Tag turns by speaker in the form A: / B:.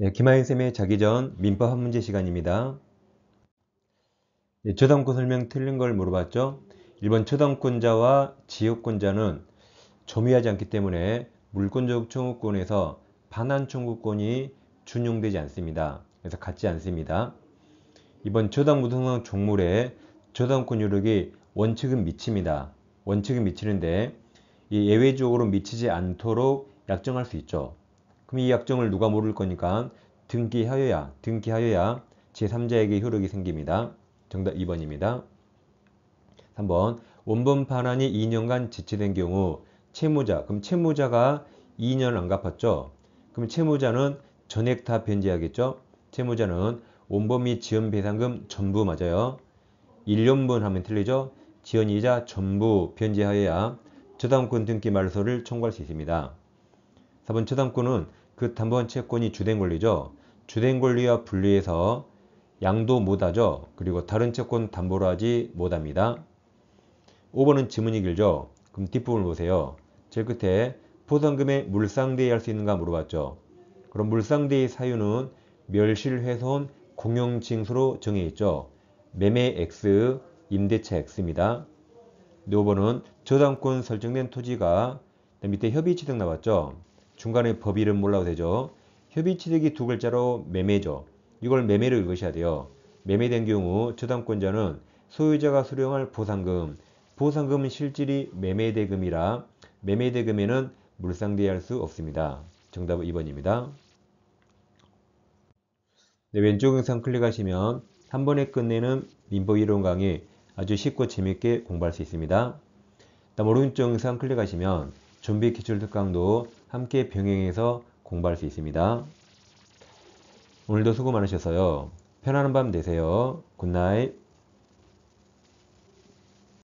A: 네, 김하인쌤의 자기 전 민법 한 문제 시간입니다. 네, 저당권 설명 틀린 걸 물어봤죠? 1번 저당권자와 지역권자는 점유하지 않기 때문에 물권적 청구권에서 반환 청구권이 준용되지 않습니다. 그래서 같지 않습니다. 이번 저당 무등상 종물에 저당권 유력이 원칙은 미칩니다. 원칙은 미치는데 이 예외적으로 미치지 않도록 약정할 수 있죠. 그럼 이 약정을 누가 모를 거니까 등기하여야 등기하여야 제3자에게 효력이 생깁니다. 정답 2번입니다. 3번 원본 반환이 2년간 지체된 경우 채무자 그럼 채무자가 2년 안 갚았죠. 그럼 채무자는 전액 다 변제하겠죠. 채무자는 원본 및 지연 배상금 전부 맞아요. 1년분 하면 틀리죠. 지연 이자 전부 변제하여야 저당권 등기 말소를 청구할 수 있습니다. 4번 저당권은 그담보 채권이 주된 권리죠. 주된 권리와 분리해서 양도 못하죠. 그리고 다른 채권 담보로 하지 못합니다. 5번은 지문이 길죠. 그럼 뒷부분을 보세요. 제일 끝에 포상금에 물상대의할 수 있는가 물어봤죠. 그럼 물상대의 사유는 멸실훼손 공용징수로 정해 있죠. 매매 X, 임대차 X입니다. 5번은 저당권 설정된 토지가 밑에 협의취등 나왔죠. 중간에 법 이름 몰라도 되죠. 협의취득이 두 글자로 매매죠. 이걸 매매를 읽으셔야 돼요. 매매된 경우 저당권자는 소유자가 수령할 보상금, 보상금은 실질이 매매대금이라 매매대금에는 물상대할 수 없습니다. 정답은 2번입니다. 네, 왼쪽 영상 클릭하시면 한 번에 끝내는 민법 이론 강의 아주 쉽고 재밌게 공부할 수 있습니다. 다음 오른쪽 영상 클릭하시면 좀비 기출 특강도 함께 병행해서 공부할 수 있습니다. 오늘도 수고 많으셨어요. 편안한 밤 되세요. 굿나잇.